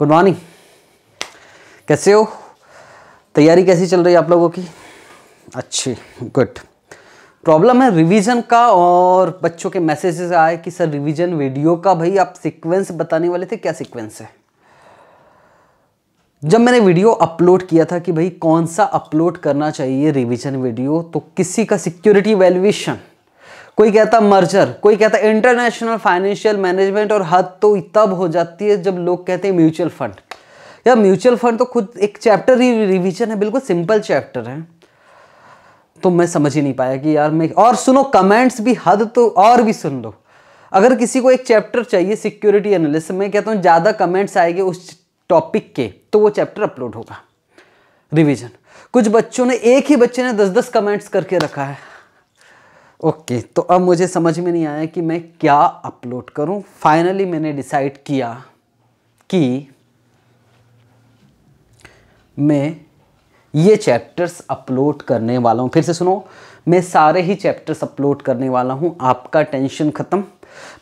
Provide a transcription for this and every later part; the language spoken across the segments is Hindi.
गुड मॉर्निंग कैसे हो तैयारी कैसी चल रही है आप लोगों की अच्छी गुड प्रॉब्लम है रिवीजन का और बच्चों के मैसेजेस आए कि सर रिवीजन वीडियो का भाई आप सीक्वेंस बताने वाले थे क्या सीक्वेंस है जब मैंने वीडियो अपलोड किया था कि भाई कौन सा अपलोड करना चाहिए रिवीजन वीडियो तो किसी का सिक्योरिटी वैल्यूएशन कोई कहता मर्जर कोई कहता इंटरनेशनल फाइनेंशियल मैनेजमेंट और हद तो तब हो जाती है जब लोग कहते हैं म्यूचुअल फंड यार म्यूचुअल फंड तो खुद एक चैप्टर ही रिविजन है बिल्कुल सिंपल चैप्टर है तो मैं समझ ही नहीं पाया कि यार मैं और सुनो कमेंट्स भी हद तो और भी सुन लो अगर किसी को एक चैप्टर चाहिए सिक्योरिटी एनालिसिस में कहता हूँ ज़्यादा कमेंट्स आएंगे उस टॉपिक के तो वो चैप्टर अपलोड होगा रिविजन कुछ बच्चों ने एक ही बच्चे ने दस दस कमेंट्स करके रखा है ओके okay, तो अब मुझे समझ में नहीं आया कि मैं क्या अपलोड करूं फाइनली मैंने डिसाइड किया कि मैं ये चैप्टर्स अपलोड करने वाला हूं फिर से सुनो मैं सारे ही चैप्टर्स अपलोड करने वाला हूं आपका टेंशन ख़त्म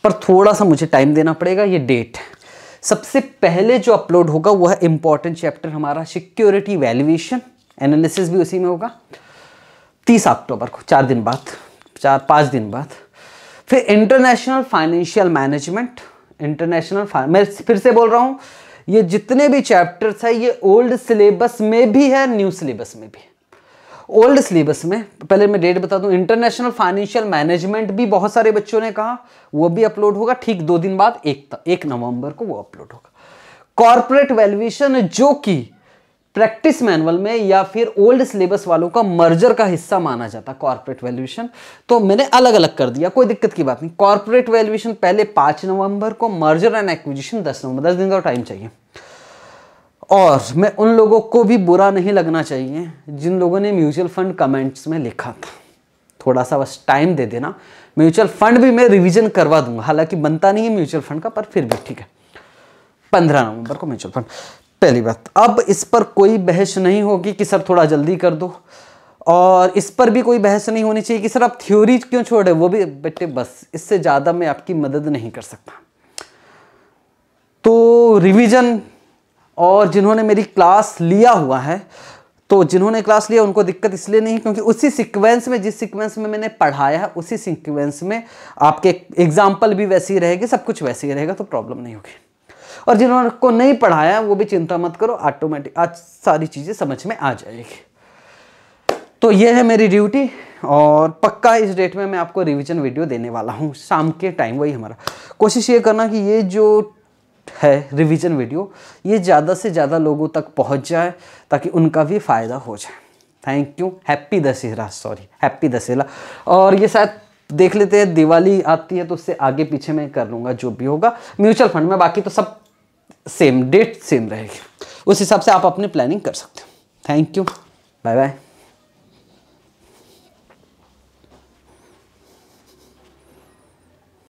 पर थोड़ा सा मुझे टाइम देना पड़ेगा ये डेट सबसे पहले जो अपलोड होगा वह इंपॉर्टेंट चैप्टर हमारा सिक्योरिटी वैल्यूएशन एनालिसिस भी उसी में होगा तीस अक्टूबर को चार दिन बाद चार पाँच दिन बाद फिर इंटरनेशनल फाइनेंशियल मैनेजमेंट इंटरनेशनल मैं फिर से बोल रहा हूँ ये जितने भी चैप्टर्स है ये ओल्ड सिलेबस में भी है न्यू सिलेबस में भी ओल्ड सिलेबस में पहले मैं डेट बता दूं इंटरनेशनल फाइनेंशियल मैनेजमेंट भी बहुत सारे बच्चों ने कहा वो भी अपलोड होगा ठीक दो दिन बाद एक एक नवंबर को वो अपलोड होगा कॉर्पोरेट वैल्यूएशन जो कि प्रैक्टिस मैनुअल में या फिर ओल्ड सिलेबस वालों का मर्जर का हिस्सा माना जाता है कॉर्पोरेट वैल्यूएशन तो मैंने अलग अलग कर दिया कोई दिक्कत की बात नहीं कॉर्पोरेट वैल्यूएशन पहले पांच नवंबर को मर्जर एंड एक्विजिशन दस नवंबर दस दिन का टाइम चाहिए और मैं उन लोगों को भी बुरा नहीं लगना चाहिए जिन लोगों ने म्यूचुअल फंड कमेंट्स में लिखा था थोड़ा सा बस टाइम दे देना म्यूचुअल फंड भी मैं रिविजन करवा दूंगा हालांकि बनता नहीं है म्यूचुअल फंड का पर फिर भी ठीक है पंद्रह नवंबर को म्यूचुअल फंड पहली बात अब इस पर कोई बहस नहीं होगी कि सर थोड़ा जल्दी कर दो और इस पर भी कोई बहस नहीं होनी चाहिए कि सर आप थ्योरी क्यों छोड़े वो भी बेटे बस इससे ज़्यादा मैं आपकी मदद नहीं कर सकता तो रिवीजन और जिन्होंने मेरी क्लास लिया हुआ है तो जिन्होंने क्लास लिया उनको दिक्कत इसलिए नहीं क्योंकि उसी सीक्वेंस में जिस सीक्वेंस में मैंने पढ़ाया है उसी सीक्वेंस में आपके एग्जाम्पल भी वैसे ही रहेगी सब कुछ वैसे ही रहेगा तो प्रॉब्लम नहीं होगी और जिन्होंने को नहीं पढ़ाया वो भी चिंता मत करो ऑटोमेटिक आज सारी चीज़ें समझ में आ जाएगी तो ये है मेरी ड्यूटी और पक्का इस डेट में मैं आपको रिवीजन वीडियो देने वाला हूँ शाम के टाइम वही हमारा कोशिश ये करना कि ये जो है रिवीजन वीडियो ये ज़्यादा से ज़्यादा लोगों तक पहुँच जाए ताकि उनका भी फ़ायदा हो जाए thank you happy Dussehra sorry happy Dussehra और ये शायद देख लेते हैं दिवाली आती है तो उससे आगे पीछे मैं कर लूँगा जो भी होगा म्यूचुअल फंड में बाकी तो सब सेम डेट सेम रहेगी उस हिसाब से आप अपनी प्लानिंग कर सकते हो थैंक यू बाय बाय